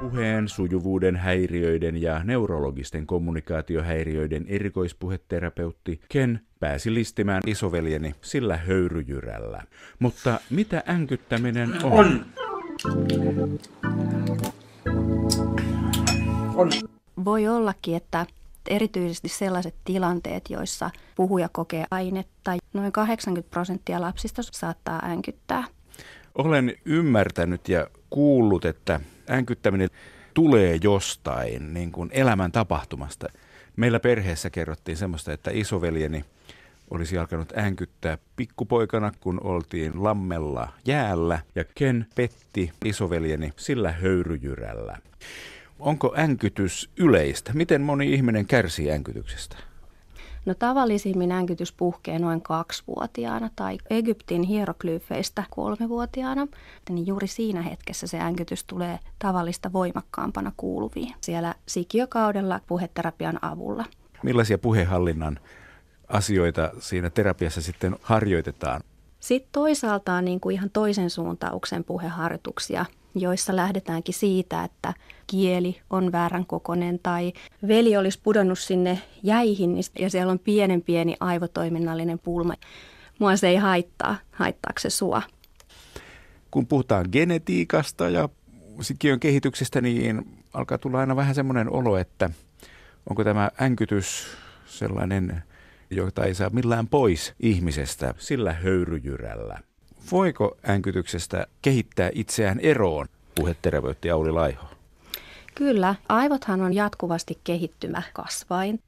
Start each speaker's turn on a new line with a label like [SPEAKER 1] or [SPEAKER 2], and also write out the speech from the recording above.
[SPEAKER 1] Puheen sujuvuuden häiriöiden ja neurologisten kommunikaatiohäiriöiden erikoispuheterapeutti Ken pääsi listimään isoveljeni sillä höyryjyrällä. Mutta mitä änkyttäminen on? On!
[SPEAKER 2] on. Voi ollakin, että erityisesti sellaiset tilanteet, joissa puhuja kokee ainetta. Noin 80 prosenttia lapsista saattaa änkyttää.
[SPEAKER 1] Olen ymmärtänyt ja kuullut, että änkyttäminen tulee jostain niin kuin elämän tapahtumasta. Meillä perheessä kerrottiin semmoista, että isoveljeni olisi alkanut änkyttää pikkupoikana, kun oltiin lammella jäällä ja Ken petti isoveljeni sillä höyryjyrällä. Onko änkytys yleistä? Miten moni ihminen kärsii änkytyksestä?
[SPEAKER 2] No tavallisimmin änkytys puhkee noin kaksivuotiaana tai Egyptin hieroglyfeistä kolmevuotiaana, niin juuri siinä hetkessä se änkytys tulee tavallista voimakkaampana kuuluviin siellä sikiökaudella puheterapian avulla.
[SPEAKER 1] Millaisia puhehallinnan asioita siinä terapiassa sitten harjoitetaan?
[SPEAKER 2] Sitten toisaalta on niin kuin ihan toisen suuntauksen puheharjoituksia, joissa lähdetäänkin siitä, että kieli on väärän kokonen tai veli olisi pudonnut sinne jäihin niin ja siellä on pienen pieni aivotoiminnallinen pulma. Mua se ei haittaa, haittaako se sua.
[SPEAKER 1] Kun puhutaan genetiikasta ja sikiön kehityksestä, niin alkaa tulla aina vähän semmoinen olo, että onko tämä änkytys sellainen, jota ei saa millään pois ihmisestä sillä höyryjyrällä. Voiko äänkytyksestä kehittää itseään eroon, puheterveytti Auli Laiho?
[SPEAKER 2] Kyllä, aivothan on jatkuvasti kehittymä kasvain.